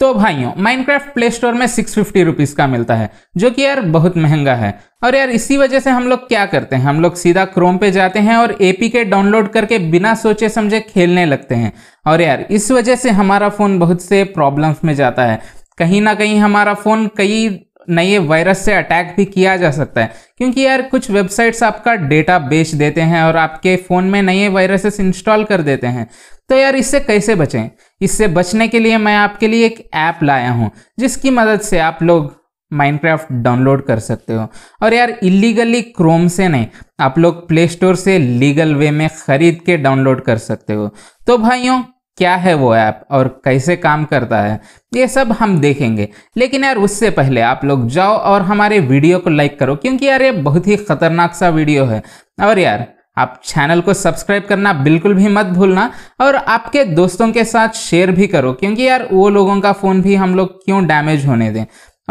तो भाइयों Minecraft play store में सिक्स फिफ्टी रुपीज का मिलता है जो कि यार बहुत महंगा है और यार इसी वजह से हम लोग क्या करते हैं हम लोग सीधा क्रोम पे जाते हैं और एपी के डाउनलोड करके बिना सोचे समझे खेलने लगते हैं और यार इस वजह से हमारा फोन बहुत से प्रॉब्लम्स में जाता है कहीं ना कहीं हमारा फोन कई नए वायरस से अटैक भी किया जा सकता है क्योंकि यार कुछ वेबसाइट्स आपका डेटा बेच देते हैं और आपके फ़ोन में नए वायरसेस इंस्टॉल कर देते हैं तो यार इससे कैसे बचें इससे बचने के लिए मैं आपके लिए एक ऐप लाया हूँ जिसकी मदद से आप लोग माइनक्राफ्ट डाउनलोड कर सकते हो और यार इलीगली क्रोम से नहीं आप लोग प्ले स्टोर से लीगल वे में ख़रीद के डाउनलोड कर सकते हो तो भाइयों क्या है वो ऐप और कैसे काम करता है ये सब हम देखेंगे लेकिन यार उससे पहले आप लोग जाओ और हमारे वीडियो को लाइक करो क्योंकि यार ये बहुत ही खतरनाक सा वीडियो है और यार आप चैनल को सब्सक्राइब करना बिल्कुल भी मत भूलना और आपके दोस्तों के साथ शेयर भी करो क्योंकि यार वो लोगों का फ़ोन भी हम लोग क्यों डैमेज होने दें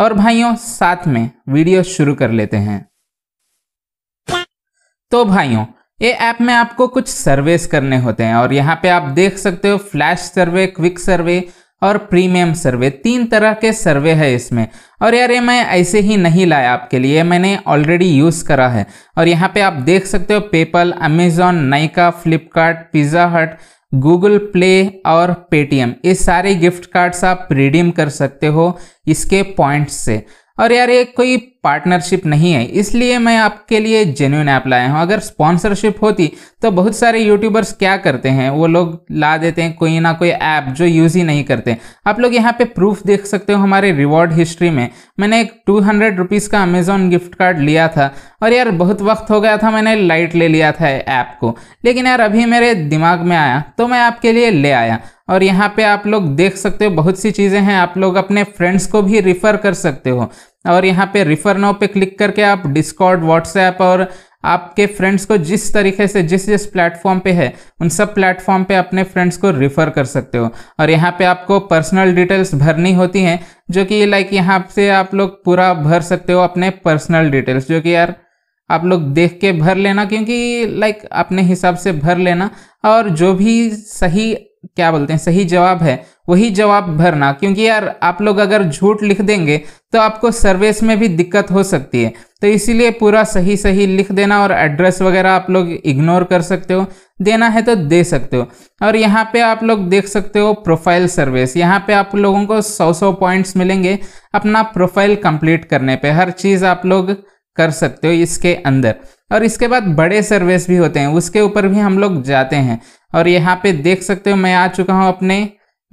और भाइयों साथ में वीडियो शुरू कर लेते हैं तो भाइयों ये ऐप में आपको कुछ सर्वेस करने होते हैं और यहाँ पे आप देख सकते हो फ्लैश सर्वे क्विक सर्वे और प्रीमियम सर्वे तीन तरह के सर्वे है इसमें और यार ये मैं ऐसे ही नहीं लाया आपके लिए मैंने ऑलरेडी यूज़ करा है और यहाँ पे आप देख सकते हो PayPal Amazon Nykaa Flipkart pizza hut Google play और पेटीएम ये सारे गिफ्ट कार्ड्स आप रिडीम कर सकते हो इसके पॉइंट्स से और यार ये कोई पार्टनरशिप नहीं है इसलिए मैं आपके लिए जेन्यून ऐप लाया हूँ अगर स्पॉन्सरशिप होती तो बहुत सारे यूट्यूबर्स क्या करते हैं वो लोग ला देते हैं कोई ना कोई ऐप जो यूज़ ही नहीं करते आप लोग यहाँ पे प्रूफ देख सकते हो हमारे रिवॉर्ड हिस्ट्री में मैंने एक टू हंड्रेड रुपीज़ का अमेजोन गिफ्ट कार्ड लिया था और यार बहुत वक्त हो गया था मैंने लाइट ले लिया था ऐप को लेकिन यार अभी मेरे दिमाग में आया तो मैं आपके लिए ले आया और यहाँ पे आप लोग देख सकते हो बहुत सी चीज़ें हैं आप लोग अपने फ्रेंड्स को भी रिफ़र कर सकते हो और यहाँ पे रिफ़र नाउ पे क्लिक करके आप डिस्कॉर्ड व्हाट्सएप और आपके फ्रेंड्स को जिस तरीके से जिस जिस प्लेटफॉर्म पे है उन सब प्लेटफॉर्म पे अपने फ्रेंड्स को रिफ़र कर सकते हो और यहाँ पे आपको पर्सनल डिटेल्स भरनी होती हैं जो कि लाइक यहाँ से आप लोग पूरा भर सकते हो अपने पर्सनल डिटेल्स जो कि यार आप लोग देख के भर लेना क्योंकि लाइक अपने हिसाब से भर लेना और जो भी सही क्या बोलते हैं सही जवाब है वही जवाब भरना क्योंकि यार आप लोग अगर झूठ लिख देंगे तो आपको सर्विस में भी दिक्कत हो सकती है तो इसीलिए पूरा सही सही लिख देना और एड्रेस वगैरह आप लोग इग्नोर कर सकते हो देना है तो दे सकते हो और यहाँ पे आप लोग देख सकते हो प्रोफाइल सर्विस यहाँ पे आप लोगों को सौ सौ पॉइंट्स मिलेंगे अपना प्रोफाइल कंप्लीट करने पे हर चीज़ आप लोग कर सकते हो इसके अंदर और इसके बाद बड़े सर्वेस भी होते हैं उसके ऊपर भी हम लोग जाते हैं और यहाँ पे देख सकते हो मैं आ चुका हूँ अपने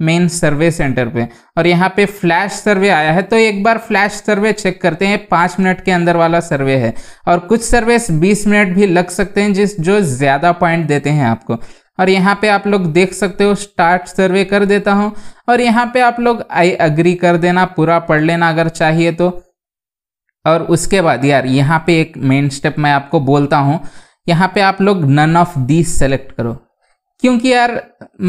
मेन सर्वे सेंटर पे और यहाँ पे फ्लैश सर्वे आया है तो एक बार फ्लैश सर्वे चेक करते हैं पाँच मिनट के अंदर वाला सर्वे है और कुछ सर्वेस बीस मिनट भी लग सकते हैं जिस जो ज़्यादा पॉइंट देते हैं आपको और यहाँ पे आप लोग देख सकते हो स्टार्ट सर्वे कर देता हूँ और यहाँ पे आप लोग आई अग्री कर देना पूरा पढ़ लेना अगर चाहिए तो और उसके बाद यार यहाँ पे एक मेन स्टेप मैं आपको बोलता हूँ यहाँ पे आप लोग नन ऑफ दिस सेलेक्ट करो क्योंकि यार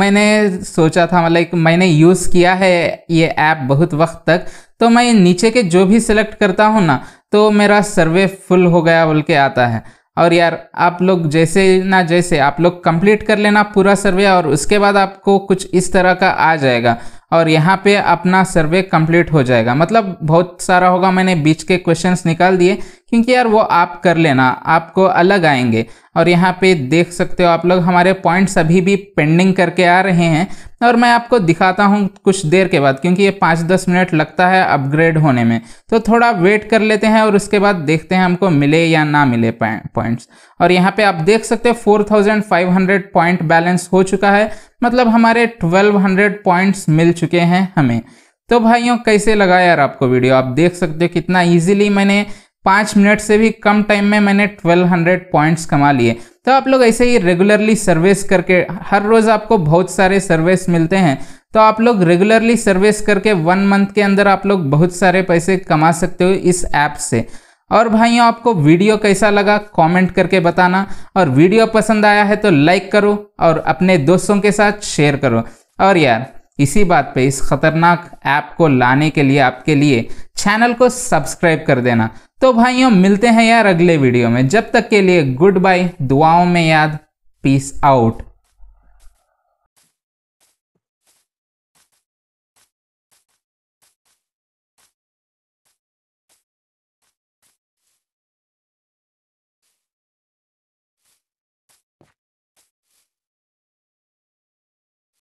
मैंने सोचा था मतलब मैंने यूज़ किया है ये ऐप बहुत वक्त तक तो मैं नीचे के जो भी सेलेक्ट करता हूँ ना तो मेरा सर्वे फुल हो गया बोल के आता है और यार आप लोग जैसे ना जैसे आप लोग कंप्लीट कर लेना पूरा सर्वे और उसके बाद आपको कुछ इस तरह का आ जाएगा और यहाँ पे अपना सर्वे कंप्लीट हो जाएगा मतलब बहुत सारा होगा मैंने बीच के क्वेश्चंस निकाल दिए क्योंकि यार वो आप कर लेना आपको अलग आएंगे और यहाँ पे देख सकते हो आप लोग हमारे पॉइंट्स अभी भी पेंडिंग करके आ रहे हैं और मैं आपको दिखाता हूँ कुछ देर के बाद क्योंकि ये पाँच दस मिनट लगता है अपग्रेड होने में तो थोड़ा वेट कर लेते हैं और उसके बाद देखते हैं हमको मिले या ना मिले पॉइंट्स और यहाँ पे आप देख सकते हैं 4500 पॉइंट बैलेंस हो चुका है मतलब हमारे 1200 पॉइंट्स मिल चुके हैं हमें तो भाइयों कैसे लगा यार आपको वीडियो आप देख सकते हो कितना इजीली मैंने पाँच मिनट से भी कम टाइम में मैंने 1200 पॉइंट्स कमा लिए तो आप लोग ऐसे ही रेगुलरली सर्विस करके हर रोज़ आपको बहुत सारे सर्विस मिलते हैं तो आप लोग रेगुलरली सर्विस करके वन मंथ के अंदर आप लोग बहुत सारे पैसे कमा सकते हो इस ऐप से और भाइयों आपको वीडियो कैसा लगा कमेंट करके बताना और वीडियो पसंद आया है तो लाइक करो और अपने दोस्तों के साथ शेयर करो और यार इसी बात पे इस खतरनाक ऐप को लाने के लिए आपके लिए चैनल को सब्सक्राइब कर देना तो भाइयों मिलते हैं यार अगले वीडियो में जब तक के लिए गुड बाय दुआओं में याद पीस आउट